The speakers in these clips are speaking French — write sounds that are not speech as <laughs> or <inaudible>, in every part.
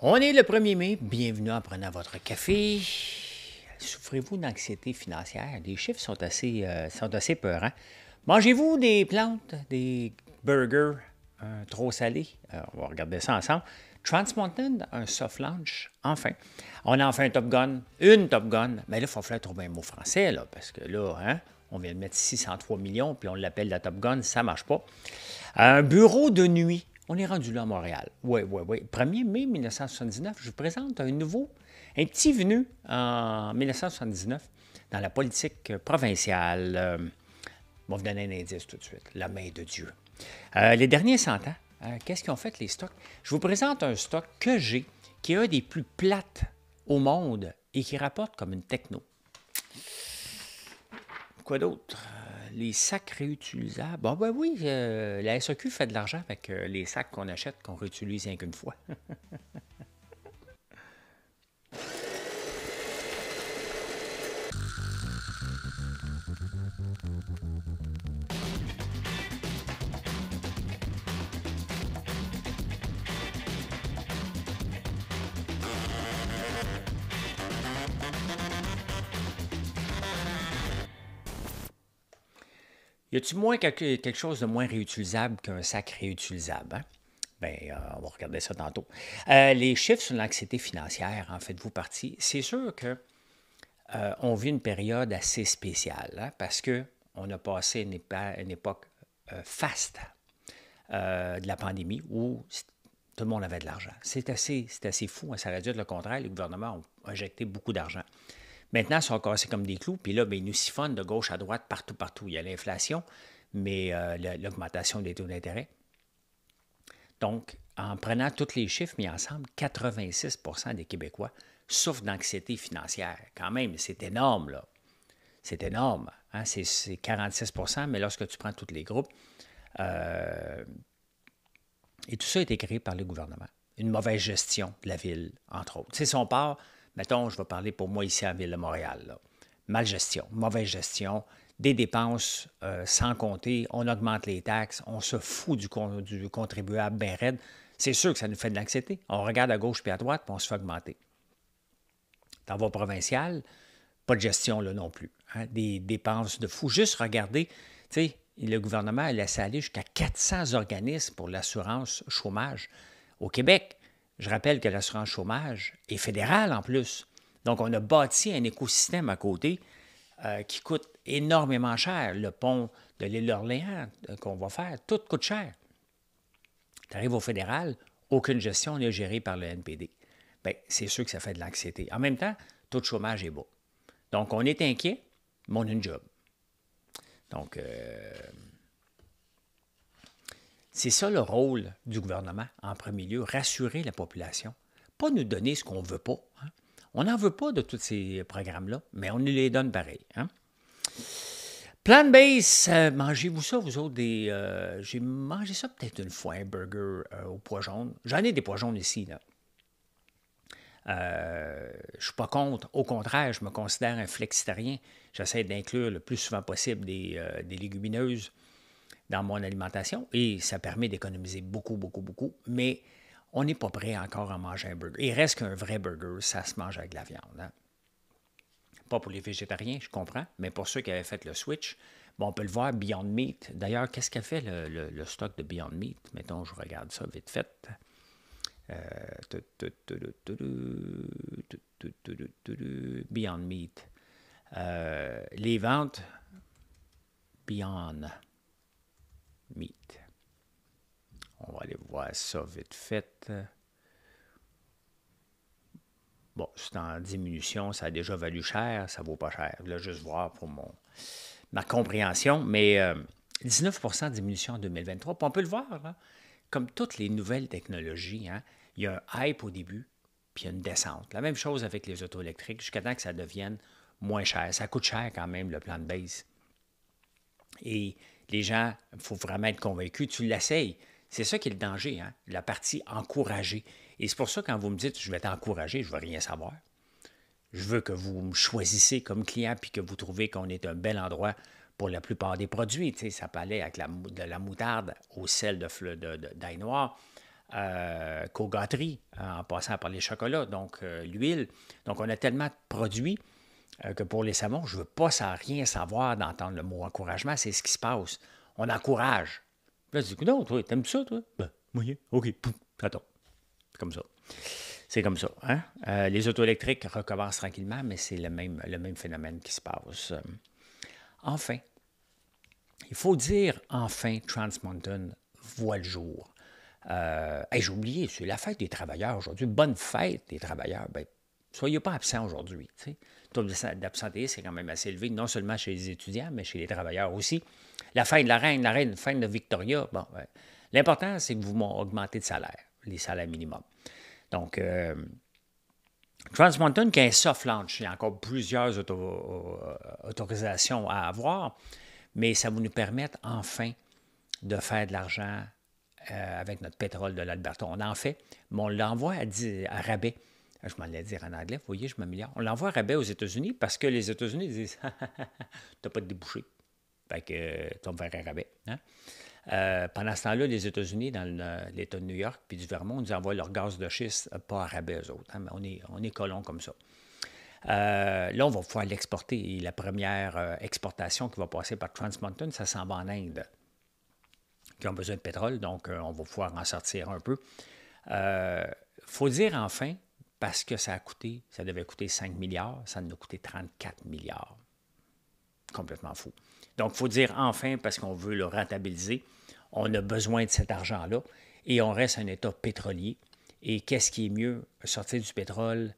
On est le 1er mai, bienvenue en prenant votre café. Souffrez-vous d'anxiété financière? Les chiffres sont assez, euh, sont assez peurants. Mangez-vous des plantes, des burgers trop salés? Euh, on va regarder ça ensemble. Trans un soft lunch, enfin. On a enfin un Top Gun, une Top Gun. Mais là, il faut falloir trouver un mot français, là, parce que là, hein, on vient de mettre 603 millions, puis on l'appelle la Top Gun, ça ne marche pas. Un bureau de nuit, on est rendu là à Montréal. Oui, oui, oui. 1er mai 1979, je vous présente un nouveau, un petit venu en 1979 dans la politique provinciale. Je euh, vais vous donner un indice tout de suite. La main de Dieu. Euh, les derniers 100 ans, euh, qu'est-ce qu'ils ont fait les stocks? Je vous présente un stock que j'ai, qui est un des plus plates au monde et qui rapporte comme une techno. Quoi d'autre? les sacs réutilisables. Bon, ben oui, euh, la SAQ fait de l'argent avec euh, les sacs qu'on achète, qu'on réutilise rien qu'une fois. <laughs> Y a-t-il moins quelque, chose de moins réutilisable qu'un sac réutilisable? Hein? Ben, euh, on va regarder ça tantôt. Euh, les chiffres sur l'anxiété financière, en faites-vous partie? C'est sûr qu'on euh, vit une période assez spéciale hein, parce qu'on a passé une, époque faste de la pandémie où tout le monde avait de l'argent. C'est assez, fou, hein, ça veut dire le contraire. Les gouvernements ont injecté beaucoup d'argent. Maintenant, ils sont cassés comme des clous, puis là, ben, ils nous siphonnent de gauche à droite, partout, partout. Il y a l'inflation, mais euh, l'augmentation des taux d'intérêt. Donc, en prenant tous les chiffres mis ensemble, 86 des Québécois souffrent d'anxiété financière. Quand même, c'est énorme, là. C'est énorme. Hein. C'est 46 mais lorsque tu prends tous les groupes, euh, et tout ça a été créé par le gouvernement. Une mauvaise gestion de la ville, entre autres. C'est son part mettons, je vais parler pour moi ici à Ville de Montréal, mal gestion, mauvaise gestion, des dépenses euh, sans compter, on augmente les taxes, on se fout du, contribuable bien raide, c'est sûr que ça nous fait de l'anxiété. On regarde à gauche puis à droite, puis on se fait augmenter. Dans vos provinciales, pas de gestion là non plus. Hein. des dépenses de fou. Juste regardez, tu sais, le gouvernement a laissé aller jusqu'à 400 organismes pour l'assurance chômage. Au Québec, je rappelle que l'assurance chômage est fédérale en plus. Donc, on a bâti un écosystème à côté euh, qui coûte énormément cher. Le pont de l'île d'Orléans euh, qu'on va faire, tout coûte cher. Tu arrives au fédéral, aucune gestion n'est gérée par le NPD. Bien, c'est sûr que ça fait de l'anxiété. En même temps, taux de chômage est bas. Donc, on est inquiet, mais on a une job. Donc, euh, c'est ça le rôle du gouvernement, en premier lieu, rassurer la population, pas nous donner ce qu'on ne veut pas. Hein. On n'en veut pas de tous ces programmes-là, mais on nous les donne pareil. Hein. Plan Base, euh, mangez-vous ça, vous autres, des... Euh, j'ai mangé ça peut-être une fois, un burger euh, au pois jaune. J'en ai des pois jaunes ici, je ne suis pas contre. Au contraire, je me considère un flexitarien. J'essaie d'inclure le plus souvent possible des légumineuses dans mon alimentation et ça permet d'économiser beaucoup, beaucoup, beaucoup. Mais on n'est pas prêt encore à manger un burger. Il reste qu'un vrai burger, ça se mange avec de la viande. Pas pour les végétariens, je comprends, mais pour ceux qui avaient fait le switch, on peut le voir, Beyond Meat. D'ailleurs, qu'est-ce qu'a fait le, stock de Beyond Meat? Mettons, je regarde ça vite fait. Beyond Meat. les ventes Beyond. Meat. On va aller voir ça vite fait. Bon, c'est en diminution, ça a déjà valu cher, ça vaut pas cher. Là, juste voir pour mon, ma compréhension, mais 19 euh, de diminution en 2023. on peut le voir, comme toutes les nouvelles technologies, hein, il y a un hype au début, puis il y a une descente. La même chose avec les auto électriques, jusqu'à temps que ça devienne moins cher. Ça coûte cher quand même, le plan de base. Et les gens, il faut vraiment être convaincu, tu l'essayes. C'est ça qui est le danger, hein? la partie encouragée. Et c'est pour ça, quand vous me dites je vais t'encourager, je ne veux rien savoir. Je veux que vous me choisissez comme client puis que vous trouvez qu'on est un bel endroit pour la plupart des produits. ça parlait avec la, de la moutarde au sel de, de, d'ail noir, euh, en passant par les chocolats, donc euh, l'huile. Donc, on a tellement de produits euh, que pour les savons, je ne veux pas sans rien savoir d'entendre le mot encouragement, c'est ce qui se passe. On encourage. Là, tu dis, non, toi, t'aimes ça, toi? Ben, moyen. OK, Pouf, ça tombe. Comme ça. C'est comme ça. Hein? Euh, les auto électriques recommencent tranquillement, mais c'est le même, phénomène qui se passe. Euh, enfin, il faut dire enfin Trans Mountain voit le jour. Euh, J'ai oublié, c'est la fête des travailleurs aujourd'hui. Bonne fête des travailleurs. Ben, soyez pas absent aujourd'hui. Le taux d'absenté, est quand même assez élevé, non seulement chez les étudiants, mais chez les travailleurs aussi. La fin de la reine, la reine, fin de Victoria, bon, l'important, c'est que vous augmentez de salaire, les salaires minimums. Donc, euh, Trans qui est un soft launch, il y a encore plusieurs euh, autorisations à avoir, mais ça va nous permettre enfin de faire de l'argent euh, avec notre pétrole de l'Alberta. On en fait, mais on l'envoie à, à rabais. Ah, je m'en allais dire en anglais, vous voyez, je m'améliore. On l'envoie à rabais aux États-Unis parce que les États-Unis disent <laughs> T'as pas de débouché. Fait que tu vas me rabais. Hein. Euh, pendant ce temps-là, les États-Unis, dans euh, l'État de New York puis du Vermont, nous envoient leur gaz de schiste euh, pas à rabais aux autres. Hein, mais on est, on est colons comme ça. là, on va pouvoir l'exporter. La première exportation qui va passer par Trans Mountain, ça s'en va en Inde, qui ont besoin de pétrole, donc on va pouvoir en sortir un peu. Il faut dire enfin parce que ça a coûté, ça devait coûter 5 milliards, ça nous a coûté 34 milliards. Complètement fou. Donc, il faut dire enfin, parce qu'on veut le rentabiliser, on a besoin de cet argent-là et on reste un État pétrolier. Et qu'est-ce qui est mieux, sortir du pétrole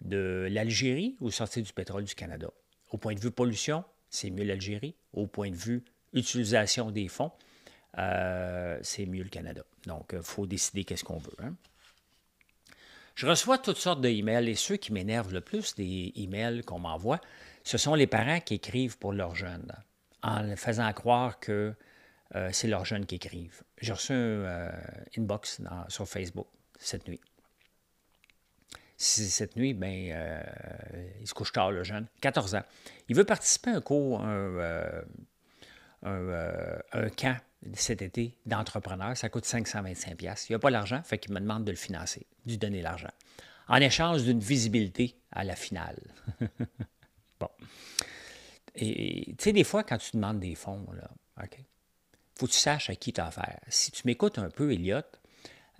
de l'Algérie ou sortir du pétrole du Canada? Au point de vue pollution, c'est mieux l'Algérie. Au point de vue utilisation des fonds, euh, c'est mieux le Canada. Donc, il euh, faut décider qu'est-ce qu'on veut. Hein. Je reçois toutes sortes d'emails et ceux qui m'énervent le plus des emails qu'on m'envoie, ce sont les parents qui écrivent pour leurs jeunes, en faisant croire que euh, c'est leurs jeunes qui écrivent. J'ai reçu un euh, inbox sur Facebook cette nuit. Cette nuit, ben, euh, il se couche tard, le jeune, 14 ans. Il veut participer à un cours, euh, un, camp cet été d'entrepreneur. Ça coûte 525$. Il n'y a pas l'argent, fait qu'il me demande de le financer, de lui donner l'argent. En échange d'une visibilité à la finale. <laughs> bon. Et tu sais, des fois, quand tu demandes des fonds, là, OK, faut que tu saches à qui t'en affaire. Si tu m'écoutes un peu, Elliot,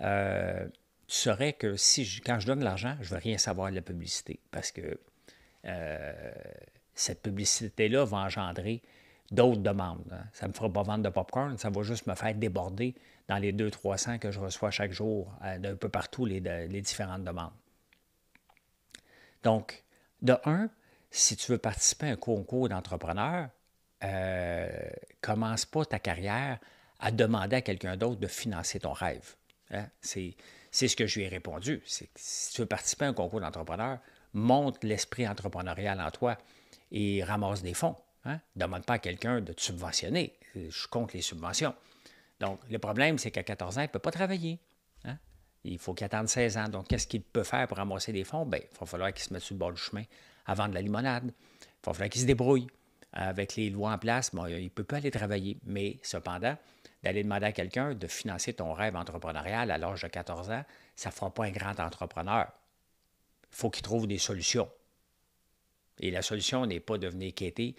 euh, tu saurais que si quand je donne l'argent, je ne veux rien savoir de la publicité parce que euh, cette publicité-là va engendrer d'autres demandes. Hein. Ça ne me fera pas vendre de popcorn, ça va juste me faire déborder dans les 200-300 que je reçois chaque jour euh, d'un peu partout les, différentes demandes. Donc, de un, si tu veux participer à un concours d'entrepreneur, euh, commence pas ta carrière à demander à quelqu'un d'autre de financer ton rêve. Hein. C'est, ce que je lui ai répondu. si tu veux participer à un concours d'entrepreneur, monte l'esprit entrepreneurial en toi et ramasse des fonds. Hein? Demande pas à quelqu'un de te subventionner. Je compte les subventions. Donc, le problème, c'est qu'à 14 ans, il ne peut pas travailler. Hein? Il faut qu'il attende 16 ans. Donc, qu'est-ce qu'il peut faire pour ramasser des fonds? Bien, il va falloir qu'il se mette sur le bord du chemin à vendre de la limonade. Il va falloir qu'il se débrouille. Avec les lois en place, il ne peut pas aller travailler. Mais cependant, d'aller demander à quelqu'un de financer ton rêve entrepreneurial à l'âge de 14 ans, ça ne fera pas un grand entrepreneur. il faut qu'il trouve des solutions. Et la solution n'est pas de venir quitter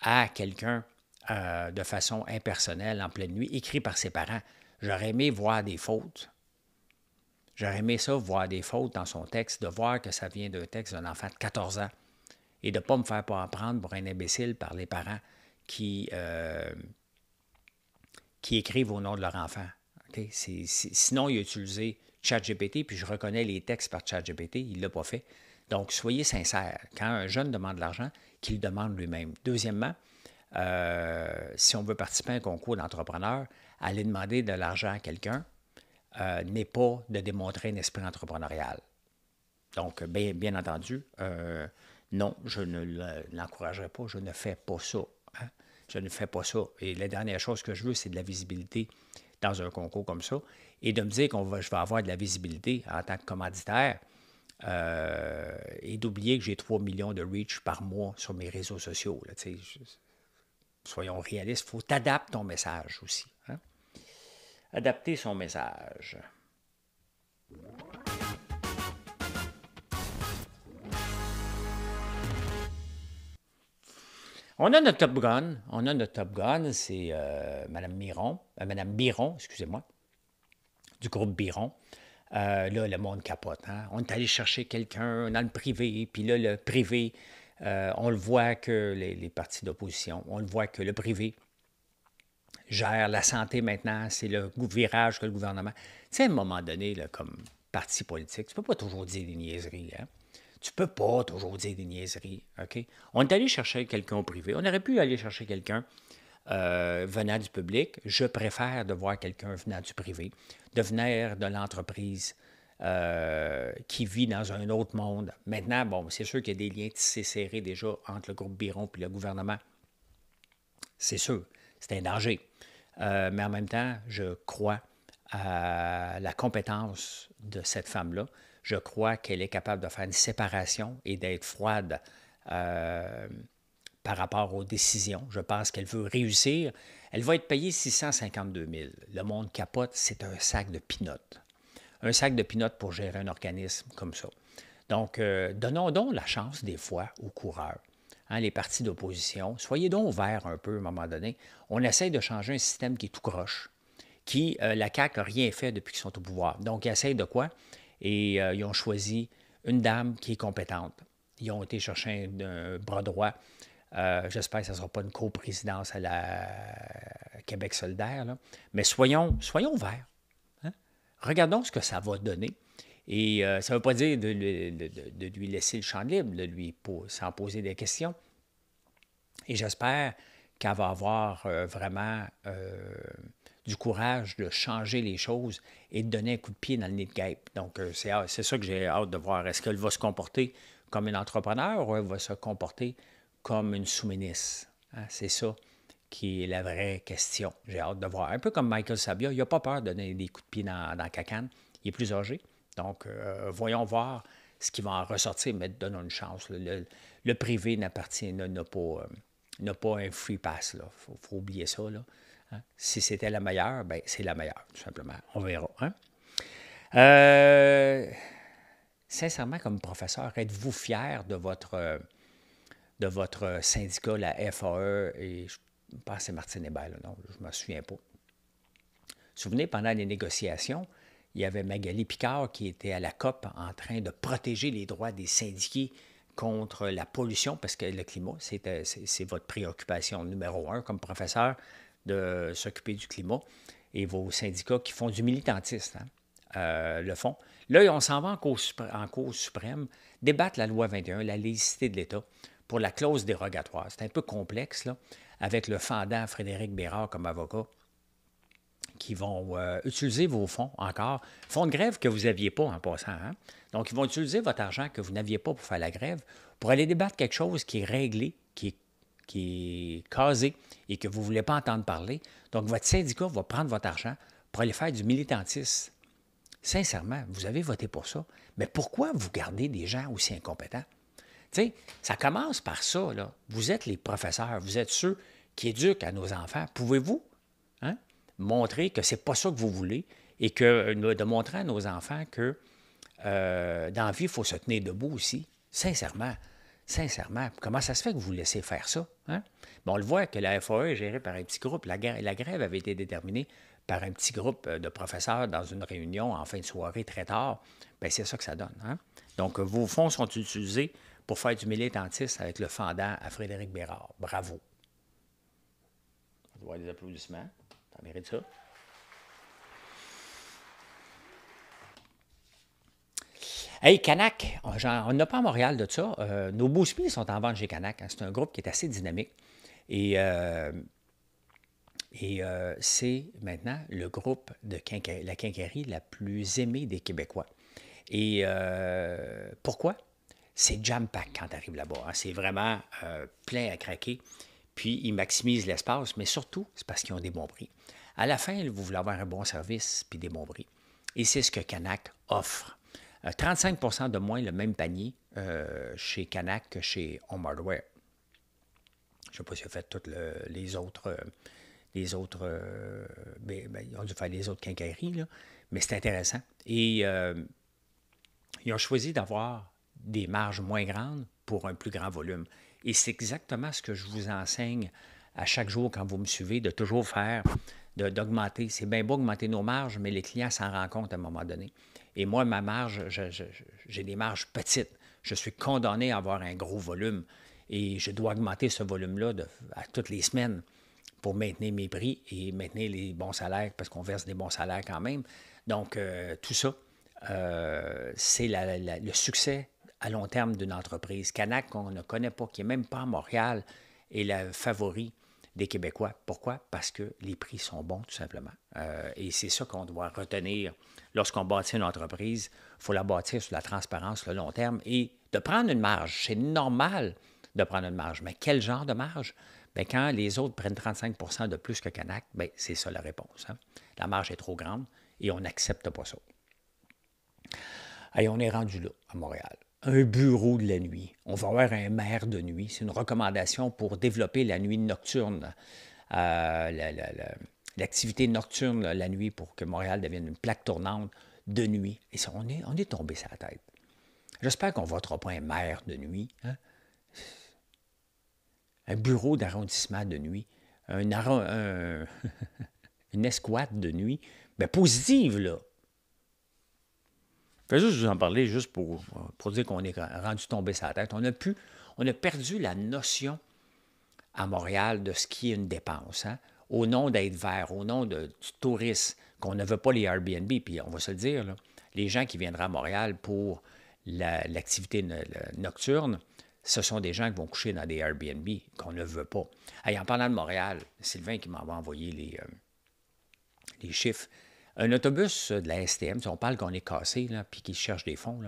à quelqu'un euh, de façon impersonnelle en pleine nuit, écrit par ses parents. J'aurais aimé voir des fautes. J'aurais aimé ça, voir des fautes dans son texte, de voir que ça vient d'un texte d'un enfant de 14 ans et de ne pas me faire pas apprendre pour un imbécile par les parents qui, euh, qui écrivent au nom de leur enfant. sinon, il a utilisé ChatGPT, puis je reconnais les textes par ChatGPT, il ne l'a pas fait. Donc, soyez sincère. Quand un jeune demande de l'argent, qu'il demande lui-même. Deuxièmement, euh, si on veut participer à un concours d'entrepreneur, aller demander de l'argent à quelqu'un n'est euh, pas de démontrer un esprit entrepreneurial. Donc, bien, entendu, euh, non, je ne l'encouragerai pas, je ne fais pas ça. Hein. Je ne fais pas ça. Et la dernière chose que je veux, c'est de la visibilité dans un concours comme ça. Et de me dire que je vais avoir de la visibilité en tant que commanditaire, euh, et d'oublier que j'ai 3 millions de reach par mois sur mes réseaux sociaux. Là, soyons réalistes, il faut t'adapter ton message aussi. Hein. Adapter son message. On a notre Top Gun. On a notre Top Gun, c'est euh, Madame Miron, euh, Madame Biron, excusez-moi, du groupe Biron. Euh, là, le monde capote. Hein. On est allé chercher quelqu'un dans le privé, puis là, le privé, euh, on le voit que les, partis d'opposition, on le voit que le privé gère la santé maintenant, c'est le virage que le gouvernement. Tu sais, à un moment donné, comme parti politique, tu ne peux pas toujours dire des niaiseries. Hein. Tu ne peux pas toujours dire des niaiseries. OK? On est allé chercher quelqu'un au privé. On aurait pu aller chercher quelqu'un euh, venant du public. Je préfère de voir quelqu'un venant du privé devenir de l'entreprise euh, qui vit dans un autre monde. Maintenant, bon, c'est sûr qu'il y a des liens tissés serrés déjà entre le groupe Biron et le gouvernement. C'est sûr, c'est un danger. Euh, mais en même temps, je crois à la compétence de cette femme-là. Je crois qu'elle est capable de faire une séparation et d'être froide. Euh, par rapport aux décisions. Je pense qu'elle veut réussir. Elle va être payée 652 000. Le monde capote, c'est un sac de pinotes. Un sac de pinotes pour gérer un organisme comme ça. Donc, euh, donnons donc la chance des fois aux coureurs, hein, les partis d'opposition. Soyez donc ouverts un peu à un moment donné. On essaie de changer un système qui est tout croche, qui, euh, la CAQ n'a rien fait depuis qu'ils sont au pouvoir. Donc, ils essayent de quoi? Et euh, ils ont choisi une dame qui est compétente. Ils ont été chercher un bras droit euh, j'espère que ce ne sera pas une coprésidence à la Québec solidaire. Mais soyons, soyons ouverts. Hein. Regardons ce que ça va donner. Et euh, ça ne veut pas dire de, lui laisser le champ libre, de lui s'en poser des questions. Et j'espère qu'elle va avoir euh, vraiment du courage de changer les choses et de donner un coup de pied dans le nid de guêpe. Donc, ah, c'est ça que j'ai hâte de voir. Est-ce qu'elle va se comporter comme une entrepreneur ou elle va se comporter comme une sous-ministre? Hein, c'est ça qui est la vraie question. J'ai hâte de voir. Un peu comme Michael Sabia, il n'a pas peur de donner des coups de pied dans, dans Cacane. Il est plus âgé. Donc, euh, voyons voir ce qui va en ressortir, mais donnons une chance. Le, privé n'appartient, n'a, pas, euh, pas un free pass. Il faut, oublier ça. Hein. Si c'était la meilleure, ben, c'est la meilleure, tout simplement. On verra. Hein. Euh, sincèrement, comme professeur, êtes-vous fier de votre de votre euh, syndicat, la FAE, et je pense que c'est Martine Hébert, non, je ne me souviens pas. souvenez, pendant les négociations, il y avait Magali Picard qui était à la COP en train de protéger les droits des syndiqués contre la pollution, parce que le climat, c'est euh, votre préoccupation numéro un comme professeur de s'occuper du climat, et vos syndicats qui font du militantisme hein, euh, le font. Là, on s'en va en cause en suprême, débattre la loi 21, la laïcité de l'État pour la clause dérogatoire. C'est un peu complexe, là, avec le fendant Frédéric Bérard comme avocat, qui vont euh, utiliser vos fonds encore. Fonds de grève que vous n'aviez pas en passant. Hein. Donc, ils vont utiliser votre argent que vous n'aviez pas pour faire la grève pour aller débattre quelque chose qui est réglé, qui est, qui est casé et que vous ne voulez pas entendre parler. Donc, votre syndicat va prendre votre argent pour aller faire du militantisme. Sincèrement, vous avez voté pour ça. Mais pourquoi vous gardez des gens aussi incompétents? sais, ça commence par ça. Là. Vous êtes les professeurs, vous êtes ceux qui éduquent à nos enfants. Pouvez-vous hein, montrer que c'est pas ça que vous voulez et que euh, de montrer à nos enfants que euh, dans la vie, il faut se tenir debout aussi, sincèrement. Sincèrement, comment ça se fait que vous laissez faire ça? Hein? on le voit que la FAE est gérée par un petit groupe. La, grève avait été déterminée par un petit groupe euh, de professeurs dans une réunion en fin de soirée très tard. Bien, c'est ça que ça donne. Hein? Donc, vos fonds sont utilisés pour faire du militantisme avec le fendant à Frédéric Bérard. Bravo. On doit avoir des applaudissements. Ça mérite ça. Hey, Canac, on n'a pas à Montréal de ça. Euh, nos beaux sont en vente chez Canac. Hein. C'est un groupe qui est assez dynamique. Et, euh, et euh, c'est maintenant le groupe de la quincaillerie la plus aimée des Québécois. Et pourquoi? c'est jam-pack quand tu arrives là-bas. Hein. C'est vraiment euh, plein à craquer. Puis, ils maximisent l'espace, mais surtout, c'est parce qu'ils ont des bons prix. À la fin, vous voulez avoir un bon service puis des bons prix. Et c'est ce que Canac offre. 35 euh, de moins le même panier euh, chez Canac que chez Home Hardware. Je ne sais pas si vous faites toutes les autres. les autres ben, ben, ils ont dû faire les autres quincailleries, mais c'est intéressant. Et ils ont choisi d'avoir des marges moins grandes pour un plus grand volume. Et c'est exactement ce que je vous enseigne à chaque jour quand vous me suivez, de toujours faire, d'augmenter. C'est bien beau augmenter nos marges, mais les clients s'en rendent compte à un moment donné. Et moi, ma marge, j'ai des marges petites. Je suis condamné à avoir un gros volume et je dois augmenter ce volume-là à toutes les semaines pour maintenir mes prix et maintenir les bons salaires parce qu'on verse des bons salaires quand même. Donc, euh, tout ça, euh, c'est le succès à long terme d'une entreprise. Canac, qu'on ne connaît pas, qui n'est même pas à Montréal, est le favori des Québécois. Pourquoi? Parce que les prix sont bons, tout simplement. Euh, et c'est ça qu'on doit retenir lorsqu'on bâtit une entreprise. Il faut la bâtir sur la transparence, le long terme, et de prendre une marge. C'est normal de prendre une marge. Mais quel genre de marge? Bien, quand les autres prennent 35 de plus que Canac, ben, c'est ça la réponse. Hein. La marge est trop grande et on n'accepte pas ça. Et on est rendu là, à Montréal un bureau de la nuit. On va avoir un maire de nuit. C'est une recommandation pour développer la nuit nocturne, euh, l'activité nocturne la nuit pour que Montréal devienne une plaque tournante de nuit. Et ça, on est, on est tombé tête. J'espère qu'on ne votera pas un maire de nuit. Hein? Un bureau d'arrondissement de nuit. Un, <laughs> une escouade de nuit. mais ben, positive, là. Je juste vous en parler juste pour, dire qu'on est rendu tombé sa tête. On a, on a perdu la notion à Montréal de ce qui est une dépense. Hein. Au nom d'être vert, au nom de, du tourisme, qu'on ne veut pas les Airbnb, puis on va se le dire, les gens qui viendront à Montréal pour l'activité nocturne, ce sont des gens qui vont coucher dans des Airbnb qu'on ne veut pas. en parlant de Montréal, Sylvain qui m'a envoyé les, euh, les chiffres un autobus de la STM, si on parle qu'on est cassé, là, puis qu'ils cherche des fonds,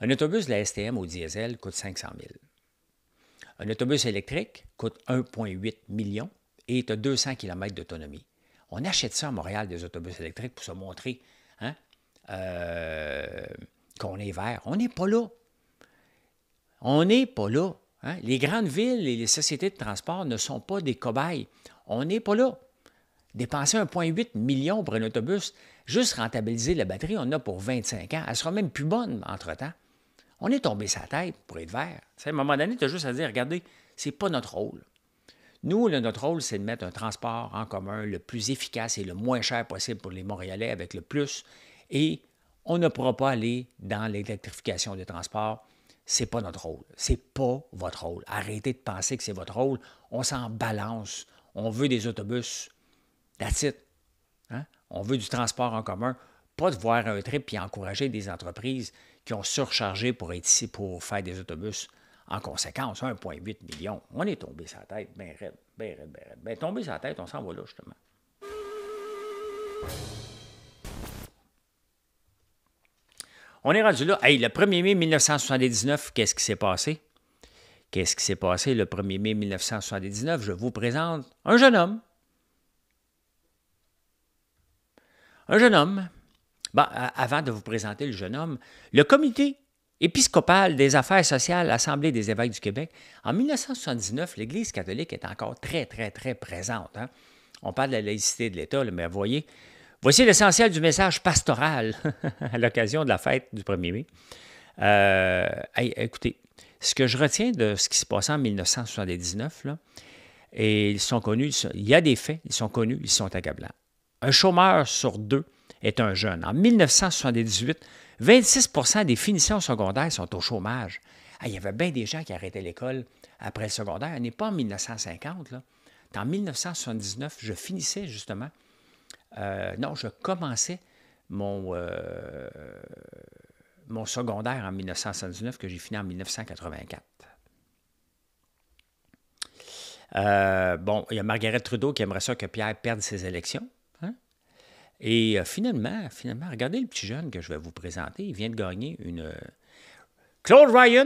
un autobus de la STM au diesel coûte 500 000. Un autobus électrique coûte 1,8 million et est à 200 km d'autonomie. On achète ça à Montréal, des autobus électriques, pour se montrer hein, euh, qu'on est vert. On n'est pas là. On n'est pas là. Hein. Les grandes villes et les sociétés de transport ne sont pas des cobayes. On n'est pas là. Dépenser 1,8 million pour un autobus, juste rentabiliser la batterie, on a pour 25 ans. Elle sera même plus bonne entre-temps. On est tombé sa tête pour être vert. à un moment donné, tu as juste à dire, regardez, c'est pas notre rôle. Nous, notre rôle, c'est de mettre un transport en commun le plus efficace et le moins cher possible pour les Montréalais avec le plus. Et on ne pourra pas aller dans l'électrification des transports. C'est pas notre rôle. C'est pas votre rôle. Arrêtez de penser que c'est votre rôle. On s'en balance. On veut des autobus. That's it. Hein? On veut du transport en commun, pas de voir un trip puis encourager des entreprises qui ont surchargé pour être ici pour faire des autobus. En conséquence, 1,8 million. On est tombé sa tête, ben raide, ben ben Ben tombé sa tête, on s'en va là, justement. On est rendu là. Hey, le 1er mai 1979, qu'est-ce qui s'est passé? Qu'est-ce qui s'est passé le 1er mai 1979? Je vous présente un jeune homme Un jeune homme. avant de vous présenter le jeune homme, le comité épiscopal des affaires sociales, assemblée des évêques du Québec, en 1979, l'Église catholique est encore très, très, très présente. Hein. On parle de la laïcité de l'État, mais voyez, voici l'essentiel du message pastoral <laughs> à l'occasion de la fête du 1er mai. Euh, écoutez, ce que je retiens de ce qui se passait en 1979, là, et ils sont connus, il y a des faits, ils sont connus, ils sont accablants. Un chômeur sur deux est un jeune. En 1978, 26 des finitions secondaires sont au chômage. Ah, il y avait bien des gens qui arrêtaient l'école après le secondaire. On n'est pas en 1950. Là. En 1979, je finissais justement. Euh, non, je commençais mon, euh, mon secondaire en 1979 que j'ai fini en 1984. Euh, bon, il y a Margaret Trudeau qui aimerait ça que Pierre perde ses élections. Et euh, finalement, finalement, regardez le petit jeune que je vais vous présenter. Il vient de gagner une. Euh, Claude Ryan,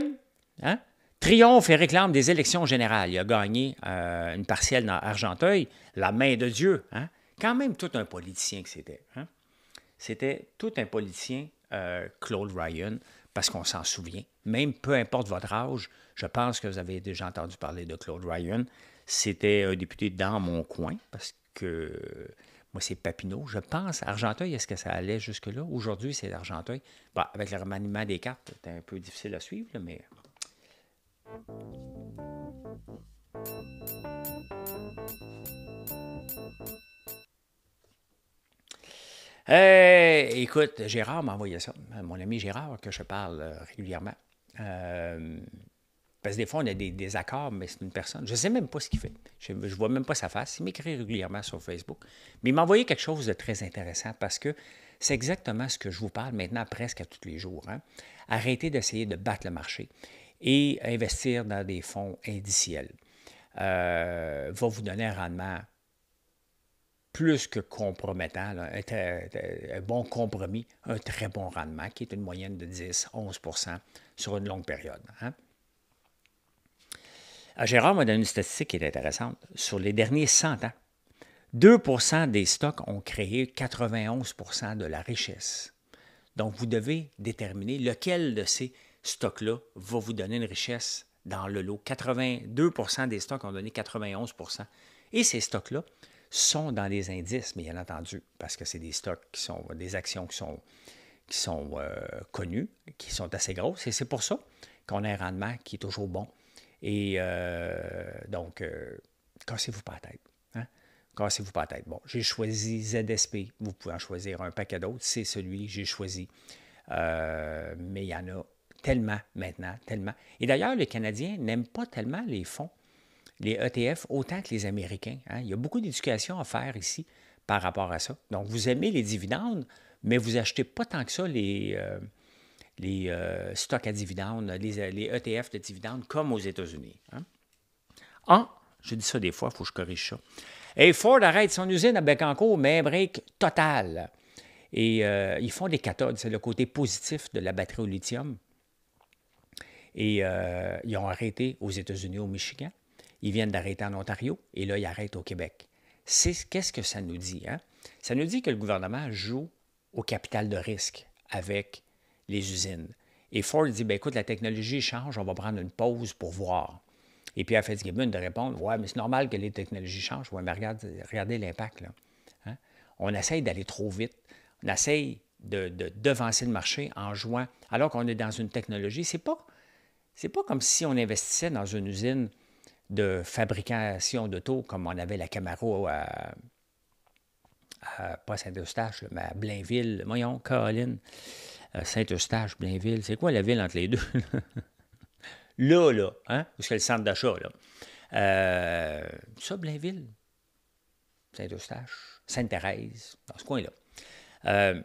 hein? triomphe et réclame des élections générales. Il a gagné euh, une partielle dans Argenteuil, la main de Dieu. Hein? Quand même tout un politicien que c'était. Hein? C'était tout un politicien, Claude Ryan, parce qu'on s'en souvient. Même peu importe votre âge, je pense que vous avez déjà entendu parler de Claude Ryan. C'était un député dans mon coin, parce que c'est Papineau. Je pense, Argenteuil, est-ce que ça allait jusque-là? Aujourd'hui, c'est l'Argenteuil. Bah, avec le remaniement des cartes, c'est un peu difficile à suivre, mais. écoute, Gérard m'a envoyé ça, mon ami Gérard, que je parle euh, régulièrement. Euh, parce que des fois, on a des désaccords, mais c'est une personne. Je ne sais même pas ce qu'il fait. Je ne vois même pas sa face. Il m'écrit régulièrement sur Facebook. Mais il m'a envoyé quelque chose de très intéressant parce que c'est exactement ce que je vous parle maintenant presque à tous les jours. Hein. Arrêtez d'essayer de battre le marché et investir dans des fonds indiciels euh, va vous donner un rendement plus que compromettant, un, bon compromis, un très bon rendement qui est une moyenne de 10-11 sur une longue période. Hein. Ah, Gérard m'a donné une statistique qui est intéressante. Sur les derniers 100 ans, 2 des stocks ont créé 91 de la richesse. Donc, vous devez déterminer lequel de ces stocks-là va vous donner une richesse dans le lot. 82 des stocks ont donné 91 Et ces stocks-là sont dans les indices, mais bien entendu, parce que c'est des stocks qui sont, des actions qui sont, qui sont euh, connues, qui sont assez grosses. Et c'est pour ça qu'on a un rendement qui est toujours bon et euh, donc, euh, cassez-vous pas la tête. Hein? Cassez-vous pas la tête. Bon, j'ai choisi ZSP. Vous pouvez en choisir un paquet d'autres. C'est celui que j'ai choisi. Euh, mais il y en a tellement maintenant, tellement. Et d'ailleurs, les Canadiens n'aiment pas tellement les fonds, les ETF, autant que les Américains. Hein? Il y a beaucoup d'éducation à faire ici par rapport à ça. Donc, vous aimez les dividendes, mais vous achetez pas tant que ça les, les euh, stocks à dividendes, les, ETF e de dividendes, comme aux États-Unis. En, hein. ah, je dis ça des fois, il faut que je corrige ça. Ford arrête son usine à Bécancourt, mais break total. Et euh, ils font des cathodes, c'est le côté positif de la batterie au lithium. Et euh, ils ont arrêté aux États-Unis, au Michigan. Ils viennent d'arrêter en Ontario et là, ils arrêtent au Québec. Qu'est-ce que ça nous dit? Hein? Ça nous dit que le gouvernement joue au capital de risque avec les usines. Et Ford dit, ben, écoute, la technologie change, on va prendre une pause pour voir. Et puis à Fitzgibbon de répondre, ouais, mais c'est normal que les technologies changent, ouais, mais regardez l'impact. Hein. On essaye d'aller trop vite, on essaye de, devancer le marché en jouant, alors qu'on est dans une technologie, c'est pas, c'est pas comme si on investissait dans une usine de fabrication d'auto comme on avait la Camaro à, à pas Saint-Eustache, mais à Blainville, voyons, Caroline. Euh, Saint-Eustache, Blainville, c'est quoi la ville entre les deux? là, <laughs> là, hein? Où c'est le centre d'achat, là. Euh, ça, Blainville, Saint-Eustache, Sainte-Thérèse, dans ce coin-là. Euh,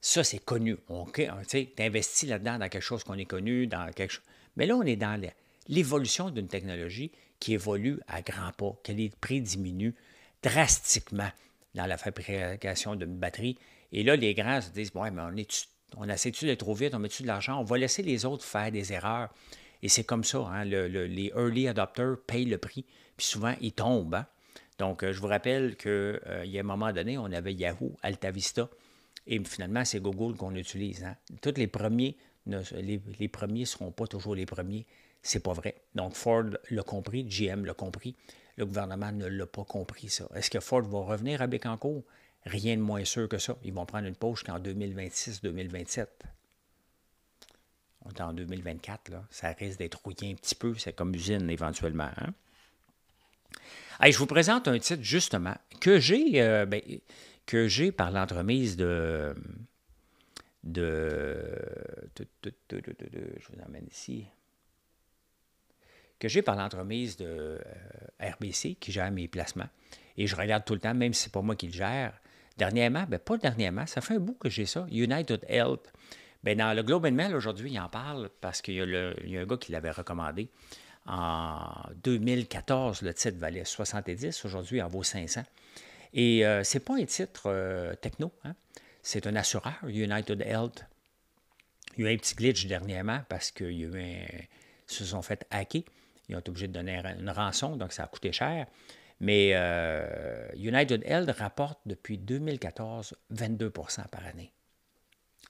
ça, c'est connu. OK. Tu investis là-dedans dans quelque chose qu'on est connu, dans quelque chose. Mais là, on est dans l'évolution d'une technologie qui évolue à grands pas, que les prix diminuent drastiquement dans la fabrication d'une batterie et là, les grands se disent Ouais, mais on, on essaie-tu de trop vite, on met-tu de l'argent, on va laisser les autres faire des erreurs. Et c'est comme ça, hein, les early adopters payent le prix, puis souvent ils tombent. Hein. Donc, euh, je vous rappelle qu'il euh, y a un moment donné, on avait Yahoo, AltaVista, et finalement, c'est Google qu'on utilise. Hein. Tous les premiers ne les, premiers seront pas toujours les premiers. C'est pas vrai. Donc, Ford l'a compris, GM l'a compris. Le gouvernement ne l'a pas compris, ça. Est-ce que Ford va revenir à Bécancourt? Rien de moins sûr que ça. Ils vont prendre une poche qu'en 2026-2027. On est en 2024, là. Ça risque d'être rouillé un petit peu. C'est comme usine éventuellement. Hein. je vous présente un titre justement que j'ai euh, ben, que j'ai par l'entremise de de, Je vous emmène ici. Que j'ai par l'entremise de euh, RBC qui gère mes placements. Et je regarde tout le temps, même si ce n'est pas moi qui le gère, Dernièrement, bien, pas dernièrement, ça fait un bout que j'ai ça, United Health. Bien, dans le Globe Mail aujourd'hui, il en parle parce qu'il y, a un gars qui l'avait recommandé. En 2014, le titre valait 70, aujourd'hui, en vaut 500. Et euh, ce n'est pas un titre euh, techno, hein. c'est un assureur, United Health. Il y a eu un petit glitch dernièrement parce qu'ils se sont fait hacker. Ils ont été obligés de donner une rançon, donc ça a coûté cher. Mais euh, United Health rapporte depuis 2014 22 par année.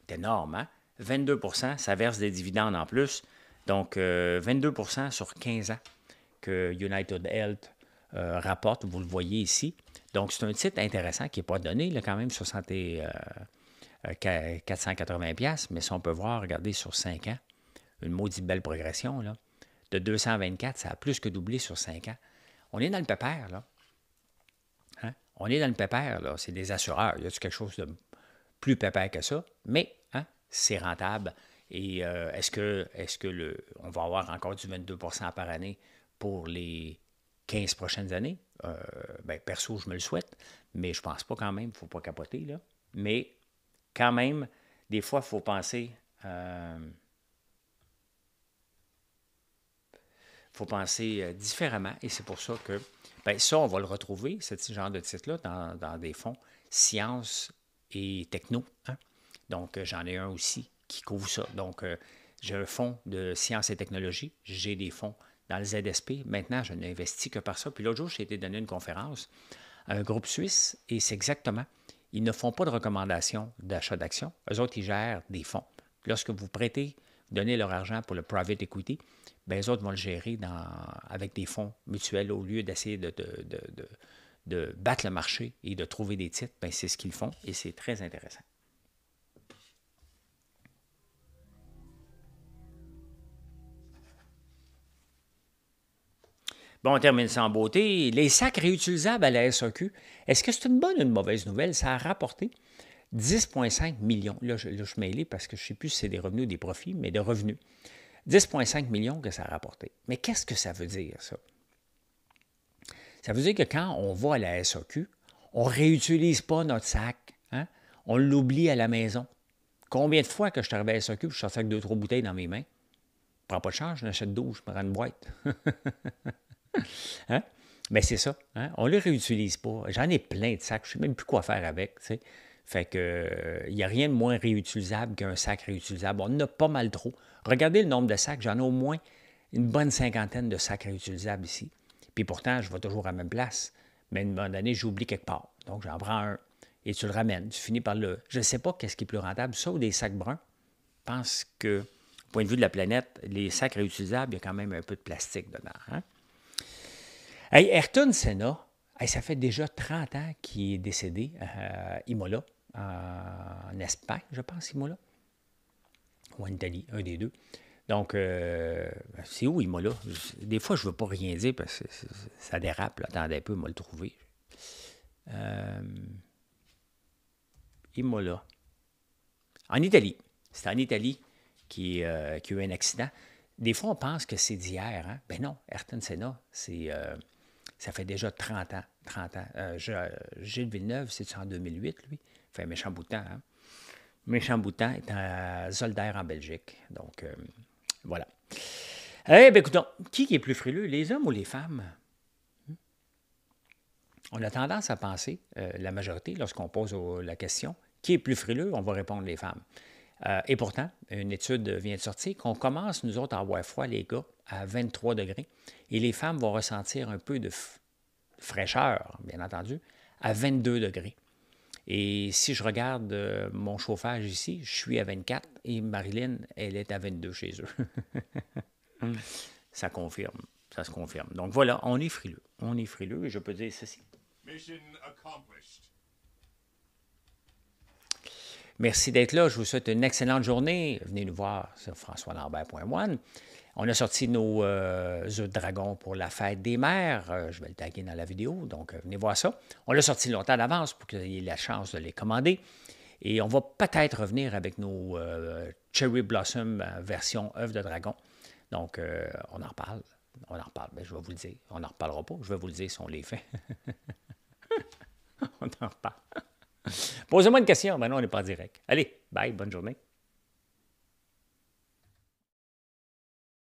C'est énorme, hein? 22 ça verse des dividendes en plus. Donc, 22 euh, sur 15 ans que United Health euh, rapporte, vous le voyez ici. Donc, c'est un titre intéressant qui n'est pas donné, là, quand même, 60 et, 480$, mais si on peut voir, regardez, sur 5 ans, une maudite belle progression, là. De 224, ça a plus que doublé sur 5 ans. On est dans le pépère, là. Hein? On est dans le pépère, là. C'est des assureurs. Y a-t-il quelque chose de plus pépère que ça? Mais hein, c'est rentable. Et euh, est-ce que, est que le, on va avoir encore du 22 par année pour les 15 prochaines années? Euh, ben, perso, je me le souhaite, mais je pense pas quand même. Il ne faut pas capoter, là. Mais quand même, des fois, il faut penser... Euh, faut penser euh, différemment. Et c'est pour ça que ben, ça, on va le retrouver, ce genre de titre-là, dans, des fonds sciences et techno. Hein. Donc, euh, j'en ai un aussi qui couvre ça. Donc, euh, j'ai un fonds de sciences et technologies, j'ai des fonds dans le ZSP. Maintenant, je n'investis que par ça. Puis l'autre jour, j'ai été donné une conférence à un groupe suisse et c'est exactement, ils ne font pas de recommandations d'achat d'actions. Eux autres, ils gèrent des fonds. Lorsque vous prêtez donner leur argent pour le private equity, ben, les autres vont le gérer dans, avec des fonds mutuels au lieu d'essayer de, de, battre le marché et de trouver des titres. Ben, c'est ce qu'ils font et c'est très intéressant. Bon, on termine sans beauté. Les sacs réutilisables à la SAQ, e est-ce que c'est une bonne ou une mauvaise nouvelle? Ça a rapporté 10,5 millions, là je, suis mêlé parce que je ne sais plus si c'est des revenus ou des profits, mais de revenus. 10,5 millions que ça a rapporté. Mais qu'est-ce que ça veut dire, ça? Ça veut dire que quand on va à la SAQ, on ne réutilise pas notre sac. Hein? On l'oublie à la maison. Combien de fois que je suis arrivé à la SAQ et je sortais avec deux, trois bouteilles dans mes mains? Je ne prends pas de charge, je n'achète d'eau, je me rends une boîte. <laughs> hein? Mais c'est ça. Hein? On ne le réutilise pas. J'en ai plein de sacs, je ne sais même plus quoi faire avec. sais. Fait que il euh, n'y a rien de moins réutilisable qu'un sac réutilisable. On en a pas mal trop. Regardez le nombre de sacs, j'en ai au moins une bonne cinquantaine de sacs réutilisables ici. Puis pourtant, je vais toujours à la même place. Mais une bonne année, donné, j'oublie quelque part. Donc, j'en prends un et tu le ramènes. Tu finis par le. Je ne sais pas qu'est-ce qui est plus rentable, ça ou des sacs bruns. Je pense que, point de vue de la planète, les sacs réutilisables, il y a quand même un peu de plastique dedans. Hein? Hey, Ayrton Senna, ça fait déjà 30 ans qu'il est décédé à euh, Imola en Espagne, je pense, Imola. Ou en Italie, un des deux. Donc, euh, c'est où Imola? Des fois, je ne veux pas rien dire parce que ça dérape. Là. Attendez un peu, moi le trouver. Euh, Imola. En Italie. C'est en Italie qui, y euh, a eu un accident. Des fois, on pense que c'est d'hier. Hein? Ben non, Ayrton Senna, c'est, euh, ça fait déjà 30 ans. 30 ans. Gilles Villeneuve, c'est en 2008, lui méchant bout hein. Méchant est un soldat en Belgique. Donc, euh, voilà. Eh bien, écoutons, qui est plus frileux, les hommes ou les femmes? Hmm? On a tendance à penser, euh, la majorité, lorsqu'on pose la question, qui est plus frileux, on va répondre les femmes. Euh, et pourtant, une étude vient de sortir qu'on commence, nous autres, à avoir froid, les gars, à 23 degrés, et les femmes vont ressentir un peu de fraîcheur, bien entendu, à 22 degrés. Et si je regarde euh, mon chauffage ici, je suis à 24 et Marilyn, elle est à 22 chez eux. Hum. <laughs> ça confirme, ça se confirme. Donc voilà, on est frileux. On est frileux et je peux dire ceci. Mission Merci d'être là. Je vous souhaite une excellente journée. Venez nous voir sur françoislambert.one. On a sorti nos euh, œufs de dragon pour la fête des mères. Euh, je vais le taguer dans la vidéo, donc euh, venez voir ça. On l'a sorti longtemps d'avance pour qu'il y ait la chance de les commander. Et on va peut-être revenir avec nos Cherry Blossom version œuf de dragon. Donc, on en parle. On en reparle. mais ben, je vais vous le dire. On n'en reparlera pas. Je vais vous le dire si on les fait. <laughs> on en reparle. Posez-moi une question. Maintenant, on n'est pas direct. Allez, bye. Bonne journée.